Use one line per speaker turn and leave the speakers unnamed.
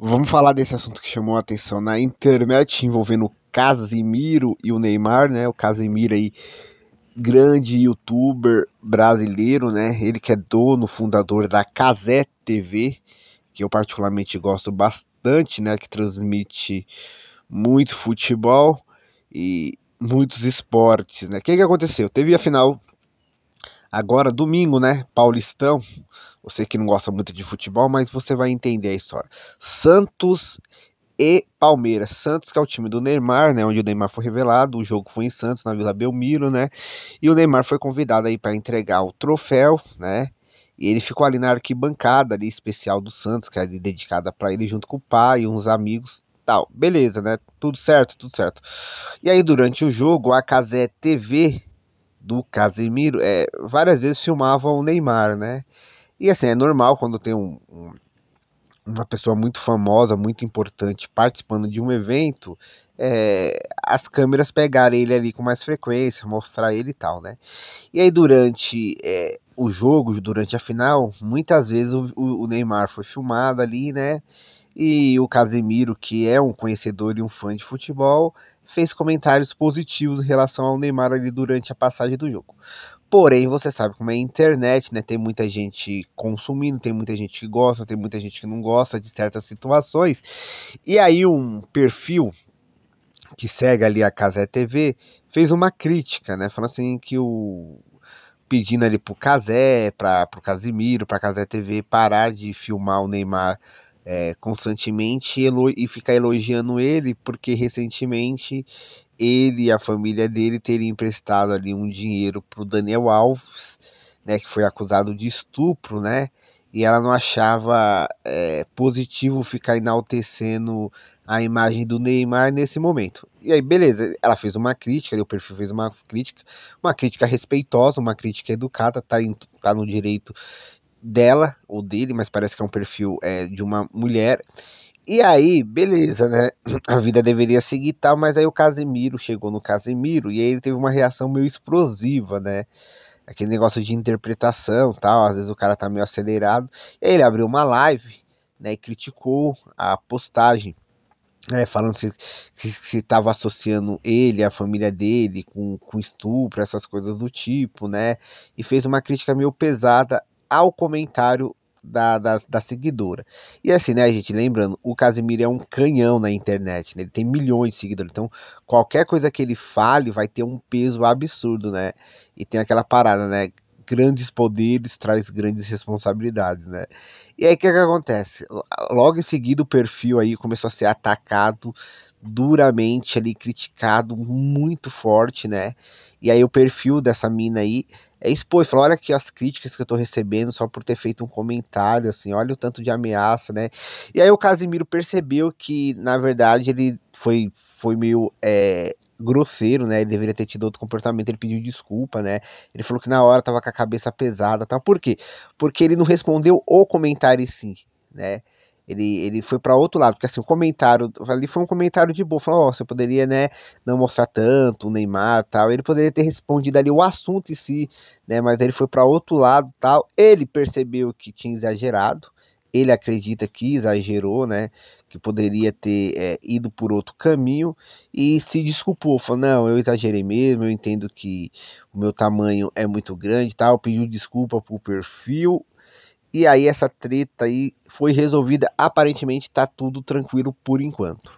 Vamos falar desse assunto que chamou a atenção na internet envolvendo o Casimiro e o Neymar, né? O Casimiro aí, grande youtuber brasileiro, né? Ele que é dono, fundador da Casé TV, que eu particularmente gosto bastante, né? Que transmite muito futebol e muitos esportes, né? O que, que aconteceu? Teve a final agora domingo, né? Paulistão, você que não gosta muito de futebol, mas você vai entender a história. Santos e Palmeiras. Santos, que é o time do Neymar, né? Onde o Neymar foi revelado. O jogo foi em Santos, na Vila Belmiro, né? E o Neymar foi convidado aí para entregar o troféu, né? E ele ficou ali na arquibancada ali especial do Santos, que é dedicada para ele junto com o pai e uns amigos, tal. Beleza, né? Tudo certo, tudo certo. E aí durante o jogo, a Casé TV do Casemiro, é, várias vezes filmavam o Neymar, né? E assim, é normal quando tem um, um, uma pessoa muito famosa, muito importante participando de um evento, é, as câmeras pegarem ele ali com mais frequência, mostrar ele e tal, né? E aí durante é, o jogo, durante a final, muitas vezes o, o Neymar foi filmado ali, né? E o Casemiro, que é um conhecedor e um fã de futebol, fez comentários positivos em relação ao Neymar ali durante a passagem do jogo. Porém, você sabe como é a internet, né? Tem muita gente consumindo, tem muita gente que gosta, tem muita gente que não gosta de certas situações. E aí um perfil que segue ali a Casé TV fez uma crítica, né? Falando assim que o pedindo ali pro Casé, para pro Casimiro, para Casé TV parar de filmar o Neymar é, constantemente e ficar elogiando ele, porque recentemente ele e a família dele teriam emprestado ali um dinheiro para o Daniel Alves, né, que foi acusado de estupro, né? E ela não achava é, positivo ficar enaltecendo a imagem do Neymar nesse momento. E aí, beleza, ela fez uma crítica, o perfil fez uma crítica, uma crítica respeitosa, uma crítica educada, tá, em, tá no direito dela, ou dele, mas parece que é um perfil é, de uma mulher. E aí, beleza, né? A vida deveria seguir tal, mas aí o Casemiro chegou no Casemiro e aí ele teve uma reação meio explosiva, né? Aquele negócio de interpretação tal, às vezes o cara tá meio acelerado. E aí ele abriu uma live, né? E criticou a postagem. É, falando que se estava associando ele, a família dele, com, com estupro, essas coisas do tipo, né? E fez uma crítica meio pesada ao comentário da, da, da, seguidora. E assim, né, gente? Lembrando, o Casimiro é um canhão na internet, né? Ele tem milhões de seguidores. Então, qualquer coisa que ele fale vai ter um peso absurdo, né? E tem aquela parada, né? Grandes poderes traz grandes responsabilidades, né? E aí, o que, que acontece? Logo em seguida, o perfil aí começou a ser atacado duramente ali, criticado muito forte, né? E aí, o perfil dessa mina aí é expor, falar, olha aqui as críticas que eu tô recebendo só por ter feito um comentário, assim, olha o tanto de ameaça, né? E aí o Casimiro percebeu que, na verdade, ele foi, foi meio é, grosseiro, né? Ele deveria ter tido outro comportamento, ele pediu desculpa, né? Ele falou que na hora tava com a cabeça pesada tal. Por quê? Porque ele não respondeu o comentário sim, né? Ele, ele foi para outro lado, porque assim, o comentário ali foi um comentário de boa, falou, ó, oh, você poderia, né, não mostrar tanto o Neymar, tal. Ele poderia ter respondido ali o assunto em si, né, mas ele foi para outro lado, tal. Ele percebeu que tinha exagerado, ele acredita que exagerou, né? Que poderia ter é, ido por outro caminho e se desculpou. Falou: Não, eu exagerei mesmo. Eu entendo que o meu tamanho é muito grande. tal. Pediu desculpa por perfil e aí essa treta aí foi resolvida, aparentemente tá tudo tranquilo por enquanto.